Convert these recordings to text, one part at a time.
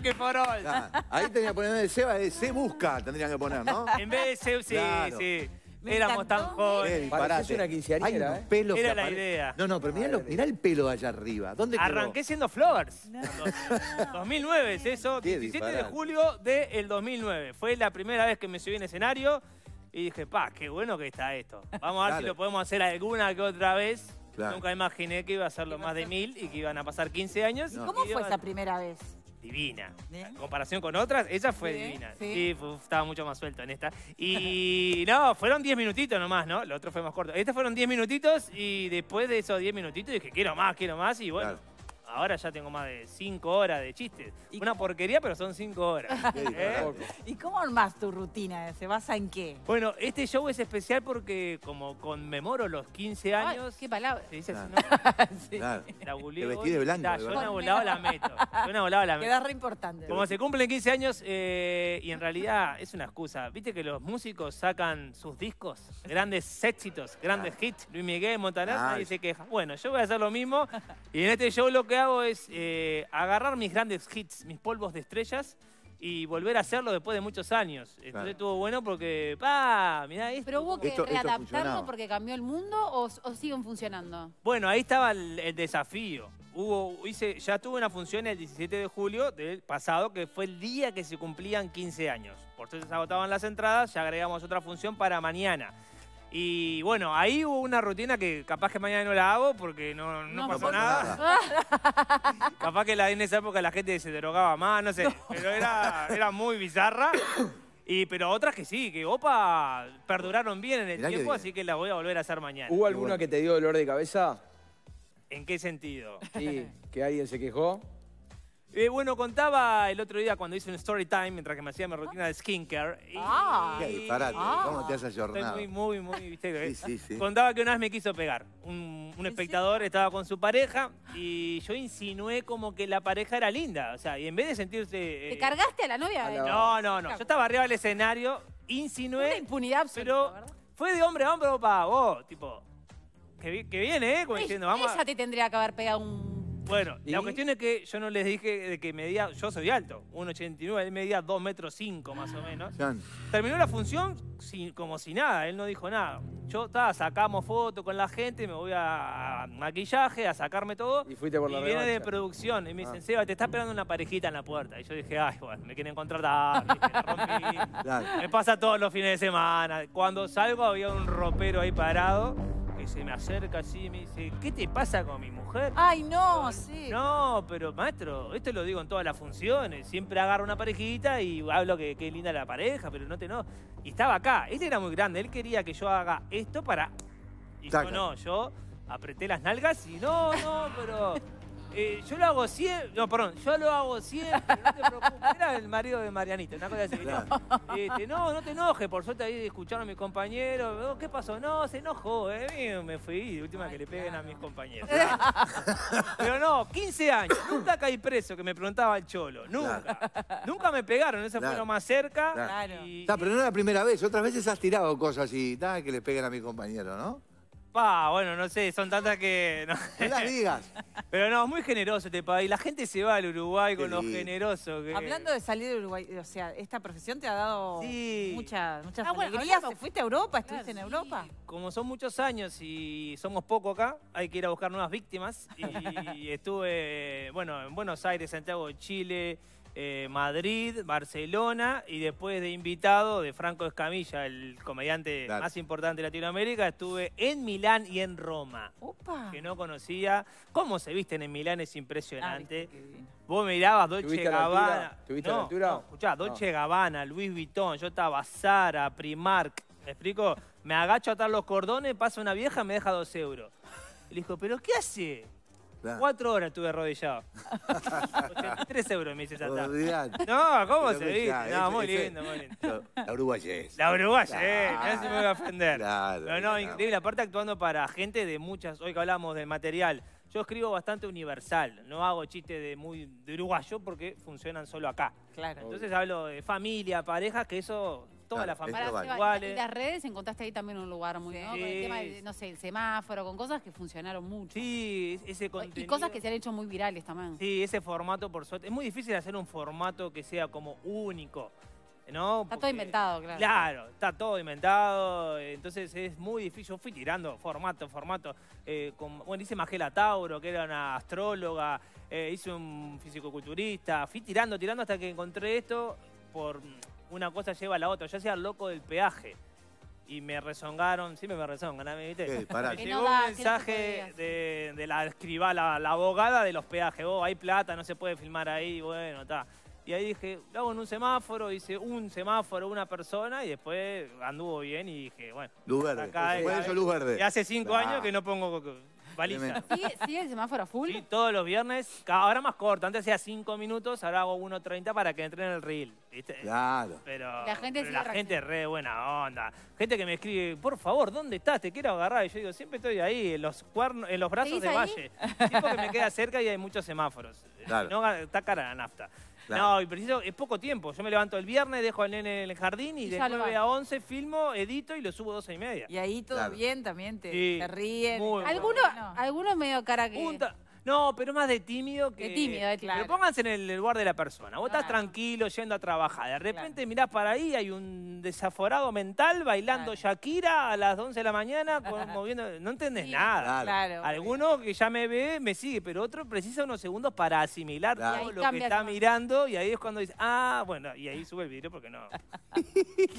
que por ahí tenía que poner el Seba, eh, se busca, tendrían que poner, ¿no? En vez de se, sí, sí. Éramos tan jóvenes. una quinceañera, ¿eh? Era la idea. No, no, pero mirá, el pelo allá arriba. ¿Dónde Arranqué siendo Flowers. 2009 es eso. 17 de julio del 2009. Fue la primera vez que me subí en escenario y dije, pa, qué bueno que está esto. Vamos a ver si lo podemos hacer alguna que otra vez. Nunca imaginé que iba a hacerlo más de mil y que iban a pasar 15 años. ¿Y cómo fue esa primera vez? divina. En comparación con otras, ella fue divina. Sí, estaba mucho más suelto en esta. Y no, fueron 10 minutitos nomás, ¿no? Lo otro fue más corto. Estas fueron 10 minutitos y después de esos 10 minutitos dije, quiero más, quiero más. Y bueno ahora ya tengo más de cinco horas de chistes. Una porquería, pero son cinco horas. ¿Eh? ¿Y cómo más tu rutina? ¿Se basa en qué? Bueno, este show es especial porque como conmemoro los 15 años... Ay, ¿Qué palabra? Te vestí de blanco. yo una volada la meto. la Queda re importante. Como se cumplen 15 años eh, y en realidad es una excusa. Viste que los músicos sacan sus discos, grandes éxitos, grandes hits. Luis Miguel, Montaner, y se queja. Bueno, yo voy a hacer lo mismo y en este show lo que hago es eh, agarrar mis grandes hits, mis polvos de estrellas, y volver a hacerlo después de muchos años. Entonces estuvo bueno porque, pa, mirá esto. ¿Pero hubo que readaptarlo porque cambió el mundo o, siguen funcionando? Bueno, ahí estaba el, desafío. Hubo, hice, ya tuve una función el 17 de julio del pasado, que fue el día que se cumplían 15 años. Por eso se agotaban las entradas, y agregamos otra función para mañana. Y bueno, ahí hubo una rutina que capaz que mañana no la hago porque no, no, pasó nada. capaz que en esa época la gente se drogaba más, no sé. Pero era, muy bizarra. pero otras que sí, que opa, perduraron bien en el tiempo, así que las voy a volver a hacer mañana. ¿Hubo alguna que te dio dolor de cabeza? ¿En qué sentido? Sí, que alguien se quejó. Eh, bueno, contaba el otro día cuando hice un story time mientras que me hacía mi rutina de skincare. ah, Qué disparate, ¿cómo te has ayornado? muy, muy, muy, ¿viste? sí, sí, sí. Contaba que una vez me quiso pegar. Un, espectador estaba con su pareja y yo insinué como que la pareja era linda. O sea, y en vez de sentirse... Eh, ¿Te cargaste a la novia? No, no, no. Yo estaba arriba del escenario, insinué... Una impunidad absoluta, Pero fue de hombre a hombre, para vos, tipo... Que, viene, ¿eh? Como diciendo, vamos... Esa te tendría que haber pegado un bueno, la cuestión es que yo no les dije de que medía, yo soy alto, 1,89, él medía 2 metros más o menos. Terminó la función sin, como si nada, él no dijo nada. Yo estaba, sacamos fotos con la gente, me voy a, maquillaje, a sacarme todo. Y fuiste por y viene de producción y me dicen, ah. Seba, te está esperando una parejita en la puerta. Y yo dije, ay, bueno, me quieren encontrar a... me pasa todos los fines de semana. Cuando salgo había un ropero ahí parado que se me acerca así y me dice, ¿qué te pasa con mi mujer? Ay, no, sí. No, pero maestro, esto lo digo en todas las funciones. Siempre agarro una parejita y hablo que qué linda la pareja, pero no te no. Y estaba acá. Este era muy grande. Él quería que yo haga esto para. Y no, yo apreté las nalgas y no, no, pero. Eh, yo lo hago siempre, no, perdón, yo lo hago siempre, te preocupes. Era el marido de Marianita, una cosa así. no, este, no te enojes, por suerte ahí escucharon a mis compañeros. Oh, ¿Qué pasó? No, se enojó, eh, me fui, última que le peguen a mis compañeros. Pero no, 15 años, nunca caí preso, que me preguntaba el cholo, nunca. Nunca me pegaron, eso fue lo más cerca. pero no es la primera vez, otras veces has tirado cosas y tal, que le peguen a mi compañero, ¿no? Pa, bueno, no sé, son tantas que... No, las digas. Pero no, es muy generoso este país. La gente se va al Uruguay con lo generoso que... Hablando de salir de Uruguay, o sea, esta profesión te ha dado muchas ah, alegrías. ¿Fuiste a Europa? ¿Estuviste en Europa? Como son muchos años y somos poco acá, hay que ir a buscar nuevas víctimas. Y estuve, bueno, en Buenos Aires, Santiago de Chile... Eh, Madrid, Barcelona y después de invitado de Franco Escamilla, el comediante más importante de Latinoamérica, estuve en Milán y en Roma. Que no conocía. ¿Cómo se visten en Milán? Es impresionante. Ah, Vos mirabas Dolce Gabbana. ¿Tuviste no, altura? escuchá, Dolce Gabbana, Luis Vuitton, yo estaba Zara, Primark. ¿Me explico? Me agacho a atar los cordones, pasa una vieja, me deja dos euros. Le dijo, ¿pero qué hace? Cuatro horas estuve arrodillado. Tres euros me dice saltar. No, ¿cómo se dice? No, muy lindo, muy lindo. La uruguaya es. La uruguaya claro. Eh, no se me va a ofender. Claro, Pero no, increíble, aparte actuando para gente de muchas, hoy que hablamos del material, yo escribo bastante universal, no hago chistes de muy uruguayo porque funcionan solo acá. Claro. Entonces hablo de familia, pareja, que eso todas las familias Y las redes encontraste ahí también un lugar muy, bien, ¿no? Con el tema sé, el semáforo, con cosas que funcionaron mucho. Sí, ese contenido. Y cosas que se han hecho muy virales también. Sí, ese formato, por suerte. Es muy difícil hacer un formato que sea como único. ¿no? Está todo inventado, claro. Claro, está todo inventado, entonces es muy difícil. Yo fui tirando formato, formato. Eh, bueno, hice Magela Tauro, que era una astróloga, eh, hice un fisico-culturista. Fui tirando, tirando hasta que encontré esto por una cosa lleva a la otra. Yo hacía loco del peaje y me rezongaron, sí me rezongan, ¿me viste? me llegó un mensaje de, la escribala, la, abogada de los peajes, oh, hay plata, no se puede filmar ahí, bueno, está. Y ahí dije, lo hago en un semáforo, hice un semáforo, una persona, y después anduvo bien y dije, bueno. Luz verde. Acá, luz verde. Y hace cinco años que no pongo Sí, el semáforo full? Sí, todos los viernes, ahora más corto, antes hacía 5 minutos, ahora hago 1.30 para que entren en el reel, ¿viste? Claro. Pero la gente, es re buena onda. Gente que me escribe, por favor, ¿dónde estás? Te quiero agarrar. Y yo digo, siempre estoy ahí, en los, cuernos, en los brazos de Valle. Siempre que me queda cerca y hay muchos semáforos. no, está cara la nafta. No, es poco tiempo. Yo me levanto el viernes, dejo al nene en el jardín y, de 9 a 11 filmo, edito y lo subo a 12 y media. Y ahí todo bien también, te, ríen. algunos, algunos medio cara que... No, pero más de tímido que... De tímido, de Pero pónganse en el lugar de la persona. Vos estás tranquilo yendo a trabajar. De repente mirás para ahí, hay un desaforado mental bailando Shakira a las 11 de la mañana, moviendo... No entendés nada. Claro. Alguno que ya me ve, me sigue, pero otro precisa unos segundos para asimilar lo que está mirando y ahí es cuando dice, ah, bueno, y ahí sube el video porque no...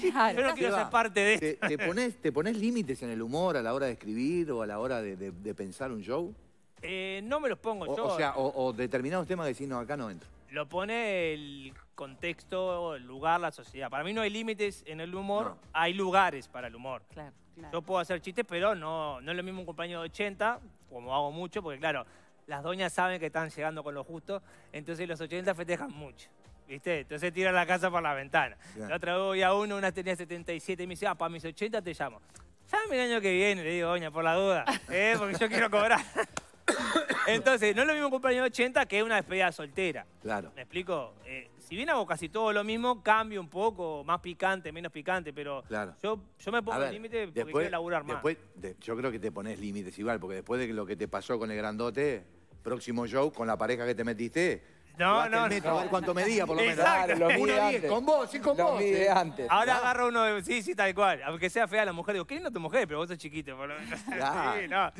Yo no quiero ser parte de esto. ¿Te, pones, límites en el humor a la hora de escribir o a la hora de pensar un show? Eh, no me los pongo yo. O sea, o, determinados temas de decís, no, acá no entro. Lo pone el contexto, el lugar, la sociedad. Para mí no hay límites en el humor, hay lugares para el humor. Claro, claro. Yo puedo hacer chistes, pero no, no es lo mismo un compañero de 80, como hago mucho, porque claro, las doñas saben que están llegando con lo justo, entonces los 80 festejan mucho. ¿Viste? Entonces tiran la casa por la ventana. La otra vez voy a uno, una tenía 77 y me dice, ah, para mis 80 te llamo. Llame el año que viene, le digo, doña, por la duda, ¿eh? porque yo quiero cobrar. Entonces, no es lo mismo un cumpleaños de 80 que una despedida soltera. Claro. ¿Me explico? Eh, si bien hago casi todo lo mismo, cambio un poco, más picante, menos picante, pero claro. yo, me pongo límite porque quiero laburar más. yo creo que te pones límites igual, porque después de lo que te pasó con el grandote, próximo show, con la pareja que te metiste, no, no, no. cuánto medía, por lo menos. Exacto. Con vos, sí, con vos. Eh. antes. Ahora agarro uno Sí, sí, tal cual. Aunque sea fea la mujer, digo, qué es tu mujer, pero vos sos chiquito, Sí, no.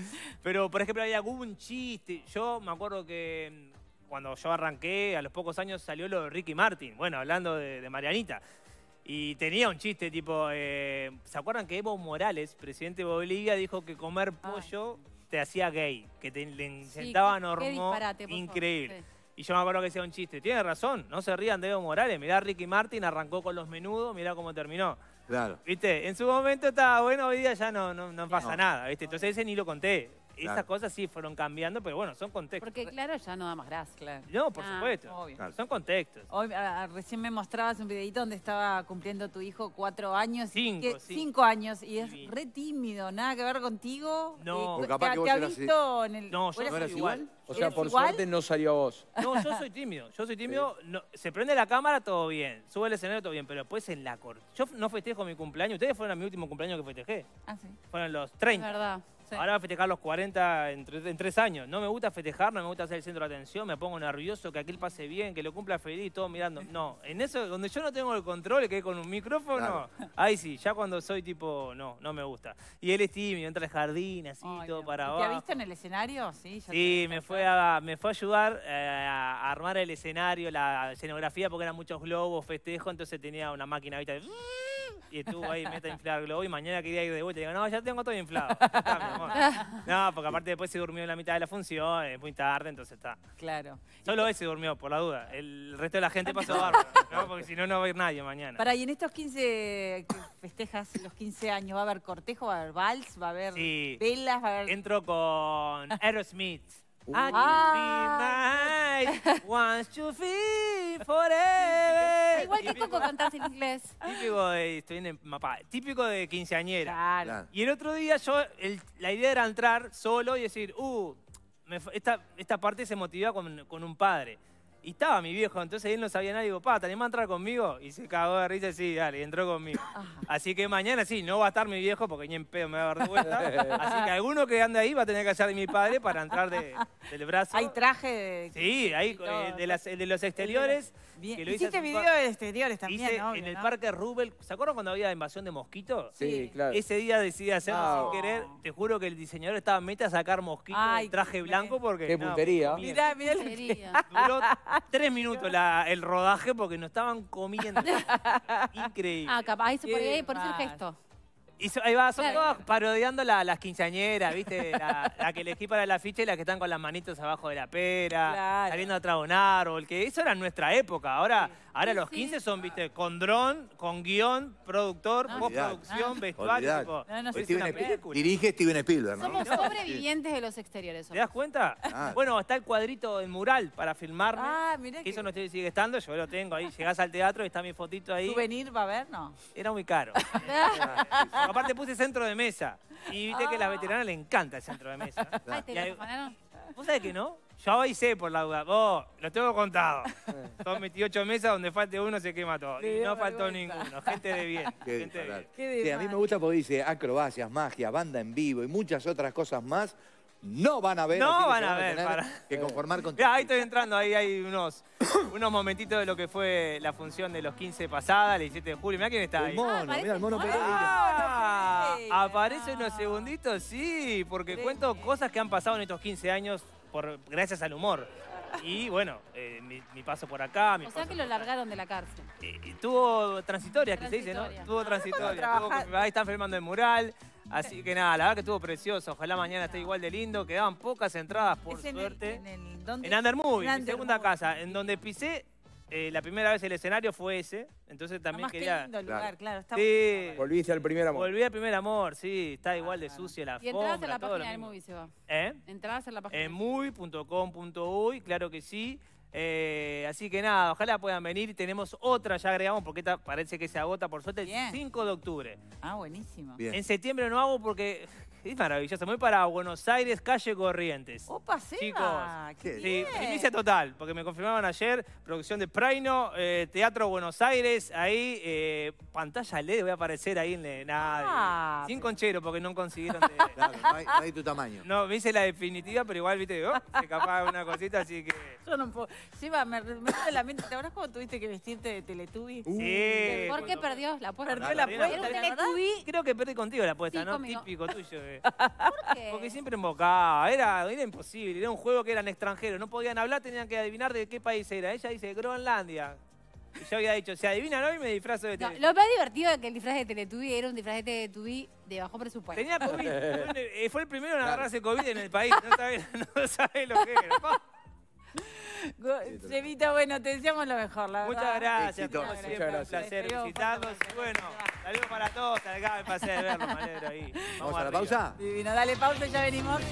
Pero, por ejemplo, había algún chiste. Yo me acuerdo que mm, cuando yo arranqué, a los pocos años salió lo de Ricky Martin. Bueno, hablando de, Marianita. Y tenía un chiste tipo, eh, ¿se acuerdan que Evo Morales, presidente de Bolivia, dijo que comer pollo te hacía gay? Que te le sí, intentaban Increíble. Y yo me acuerdo que decía un chiste, tiene razón, no se rían de Evo Morales, mirá Ricky Martin arrancó con los menudos, mirá cómo terminó. Claro. ¿Viste? En su momento estaba bueno, hoy día ya no, no, pasa nada, ¿viste? Entonces ese ni lo conté. Esas cosas sí fueron cambiando, pero bueno, son contextos. Porque claro, ya no da más gracia. Claro. No, por ah, supuesto. Son contextos. Hoy, recién me mostrabas un videito donde estaba cumpliendo tu hijo cuatro años. Cinco. Cinco años. Y es re tímido, nada que ver contigo. No. Eh, visto en el... No, yo no igual. O sea, por suerte no salió a vos. No, yo soy tímido. Yo soy tímido. se prende la cámara, todo bien. Sube el escenario, todo bien. Pero después en la corte. Yo no festejo mi cumpleaños. Ustedes fueron a mi último cumpleaños que festejé. Ah, sí. Fueron los 30. verdad. Ahora va a festejar los 40 en, en, tres años. No me gusta festejar, no me gusta ser el centro de atención, me pongo nervioso, que aquel pase bien, que lo cumpla feliz, todo mirando. No, en eso, donde yo no tengo el control, que con un micrófono, ahí sí, ya cuando soy tipo, no, no me gusta. Y él es tímido, entra al jardín, así, todo para abajo. ¿Te ha visto en el escenario? Sí, sí me, fue a, me fue a ayudar eh, a armar el escenario, la escenografía, porque eran muchos globos, festejo, entonces tenía una máquina, ahorita de... y estuvo ahí meta inflado el globo y mañana quería ir de vuelta. Y digo, no, ya tengo todo inflado. No, porque aparte después se durmió en la mitad de la función, es muy tarde, entonces está. Claro. Solo él se durmió, por la duda. El resto de la gente pasó bárbaro, ¿no? Porque si no, no va a ir nadie mañana. Para, y en estos 15 festejas los 15 años, ¿va a haber cortejo, va a haber vals, va a haber velas, va a haber... Entro con Aerosmith. I ah. feel be once you feel forever. Igual que Coco contaste en inglés. Típico de, típico de quinceañera. Y el otro día yo, la idea era entrar solo y decir, uh, esta, esta parte se motiva con, con un padre. Y estaba mi viejo, entonces él no sabía nada. Y digo, papá, ¿te a entrar conmigo? Y se cagó de risa y sí, dale, entró conmigo. Así que mañana sí, no va a estar mi viejo porque ni en pedo me va a dar de vuelta. Así que alguno que anda ahí va a tener que hacer de mi padre para entrar del brazo. Hay traje de... Sí, hay eh, de, los exteriores. Hiciste video de exteriores también, hice en el Parque Rubel. ¿Se acuerdan cuando había invasión de mosquitos? Sí, claro. Ese día decidí hacerlo sin querer. Te juro que el diseñador estaba meta a sacar mosquitos traje blanco porque... ¡Qué putería puntería! Mirá, tres minutos el rodaje porque nos estaban comiendo. Increíble. Ah, capaz, ahí se por, por eso el gesto. Y ahí va, son todas parodiando las quinceañeras, ¿viste? La, que elegí para la ficha y la que están con las manitos abajo de la pera, saliendo a trabonar. o que eso era nuestra época. Ahora. Ahora los 15 son, viste, con dron, con guión, productor, postproducción, vestuario. tipo, No, no sé pues Dirige Steven Spielberg, ¿no? Somos sobrevivientes de los exteriores. ¿Te das cuenta? Ah. Bueno, está el cuadrito en mural para filmarme. Ah, mirá que eso no estoy- sigue estando, yo lo tengo ahí. Llegás al teatro y está mi fotito ahí. venir va a ver, ¿no? Era muy caro. Aparte puse centro de mesa. Y viste que a las ah. veteranas le encanta el centro de mesa. te ¿Vos sabés que no? Yo sé por la duda. Vos, lo tengo contado. Son 28 mesas donde falte uno se quema todo. y no faltó ninguno. Gente de bien. sí, a mí me gusta porque dice acrobacias, magia, banda en vivo y muchas otras cosas más. No van a ver. No van a ver. Que conformar con... Mira, ahí estoy entrando. Ahí hay unos, unos momentitos de lo que fue la función de los 15 pasadas, el 17 de julio. Mira quién está ahí. El mono, el mono Ah, ah aparece unos segunditos, sí, porque cuento cosas que han pasado en estos 15 años gracias al humor. Y bueno, eh, mi, paso por acá. Mi o sea que lo largaron de la cárcel. Y, tuvo transitoria, que se dice, ¿no? Tuvo transitoria. Ah, ahí están filmando el mural. Así que nada, la verdad que estuvo precioso. Ojalá mañana esté igual de lindo. Quedaban pocas entradas, por suerte. En, el, en, segunda casa, en donde pisé eh, la primera vez el escenario fue ese, entonces también Además, quería... Qué lindo lugar, claro. está sí. Volviste al primer amor. Volví al primer amor, sí. Está ah, igual de sucia la Y entradas en la página del Movie se ¿Eh? Entradas en la página. En muy.com.uy, claro que sí. Eh, así que nada, ojalá puedan venir. Tenemos otra, ya agregamos, porque esta parece que se agota, por suerte, el 5 de octubre. Ah, buenísimo. En septiembre no hago porque es maravilloso Me voy para Buenos Aires, calle Corrientes. ¡Opa, Seba! Chicos, sí, bien. total, porque me confirmaban ayer, producción de Praino, eh, Teatro Buenos Aires, ahí, eh, pantalla LED, voy a aparecer ahí en nada, ah, sin conchero, porque no consiguieron... no hay, tu tamaño. No, me hice la definitiva, pero igual, viste, oh, se capaz una cosita, así que... Yo no puedo... Seba, me de la mente, ¿te acuerdas cuando tuviste que vestirte de teletubi? sí. ¿Por qué perdió la apuesta? Perdió la apuesta, Creo que perdí contigo la apuesta, ¿no? Típico tuyo. ¿Por qué? Porque siempre embocaba. Era, era imposible. Era un juego que eran extranjeros. No podían hablar, tenían que adivinar de qué país era. Ella dice Groenlandia. Y yo había dicho, si adivinan hoy me disfrazo de Teletubby. lo más divertido es que el disfraz de Teletubby era un disfraz de Teletubby de bajo presupuesto. Tenía COVID. Eh, fue el primero en agarrarse COVID en el país. No sabe, no lo que era. Sevita, bueno, te deseamos lo mejor, la Muchas verdad. Gracias, Muchas gracias, como bueno. Saludos para todos, acá me pasé de verlo, me ahí. ¿Vamos, a la pausa? Divino, dale pausa y ya venimos.